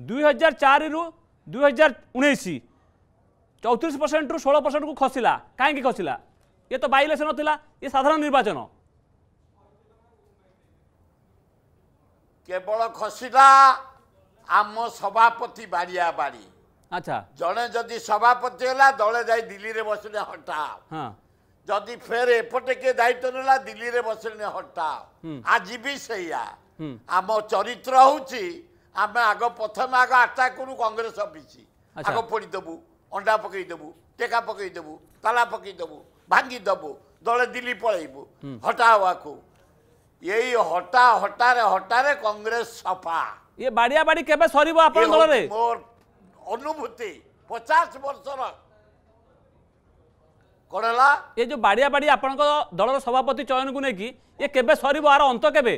ଦୁଇହଜାର ଚାରିରୁ ଦୁଇହଜାର ଉଣେଇଶ ଚଉତିରିଶ ପରସେଣ୍ଟରୁ ଷୋହଳ ପରସେଣ୍ଟକୁ ଖସିଲା କାହିଁକି ଖସିଲା ଇଏ ତ ବାଇ ଇଲେକ୍ସନ୍ ଥିଲା ଇଏ ସାଧାରଣ ନିର୍ବାଚନ କେବଳ ଖସିଲା ଆମ ସଭାପତି ବାଡ଼ିଆ ବାଡ଼ି ଆଚ୍ଛା ଜଣେ ଯଦି ସଭାପତି ହେଲା ଦଳେ ଯାଇ ଦିଲ୍ଲୀରେ ବସିଲେ ହଠାତ୍ ଯଦି ଫେର ଏପଟେ କିଏ ଦାୟିତ୍ୱ ନେଲା ଦିଲ୍ଲୀରେ ବସିଲେ ହଠାତ୍ ଆଜି ବି ସେଇଆ ଆମ ଚରିତ୍ର ହେଉଛି ଆମେ ଆଗ ପ୍ରଥମେ ଆଗ ଆଟାକ୍ କରୁ କଂଗ୍ରେସ ଅଫିସି ଆଗ ପୋଡ଼ି ଦେବୁ ଅଣ୍ଡା ପକାଇ ଦେବୁ ଟେକା ପକାଇ ଦେବୁ ତାଲା ପକାଇ ଦେବୁ ଭାଙ୍ଗି ଦେବୁ ଦଳେ ଦିଲ୍ଲୀ ପଳାଇବୁ ହଟା ହେବାକୁ ଏଇ ହଟା ହଟାରେ ହଟାରେ କଂଗ୍ରେସ ସଫା ଇଏ ବାଡ଼ିଆ ବାଡ଼ି କେବେ ସରିବ ଆପଣ ଦଳରେ ମୋର ଅନୁଭୂତି ପଚାଶ ବର୍ଷର କ'ଣ ହେଲା ଏ ଯେଉଁ ବାଡ଼ିଆ ବାଡ଼ି ଆପଣଙ୍କ ଦଳର ସଭାପତି ଚୟନକୁ ନେଇକି ଇଏ କେବେ ସରିବ ଆର ଅନ୍ତ କେବେ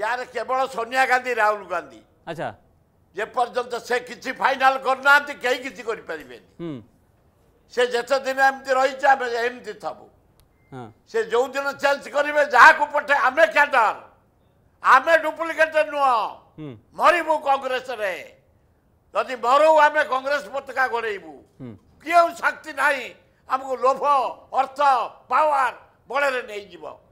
ୟାର କେବଳ ସୋନିଆ ଗାନ୍ଧୀ ରାହୁଲ ଗାନ୍ଧୀ ଆଚ୍ଛା ଯେପର୍ଯ୍ୟନ୍ତ ସେ କିଛି ଫାଇନାଲ କରୁନାହାନ୍ତି କେହି କିଛି କରିପାରିବେନି ସେ ଯେତେ ଦିନ ଏମିତି ରହିଛି ଆମେ ଏମିତି ଥବୁ ସେ ଯେଉଁଦିନ ଚେଞ୍ଜ କରିବେ ଯାହାକୁ ପଠେ ଆମେ କ୍ୟାଡର ଆମେ ଡୁପ୍ଲିକେଟ ନୁହଁ ମରିବୁ କଂଗ୍ରେସରେ ଯଦି ମରୁ ଆମେ କଂଗ୍ରେସ ପତାକା ଘୋଡ଼େଇବୁ କେଉଁ ଶକ୍ତି ନାହିଁ ଆମକୁ ଲୋଭ ଅର୍ଥ ପାୱାର ବଳରେ ନେଇଯିବ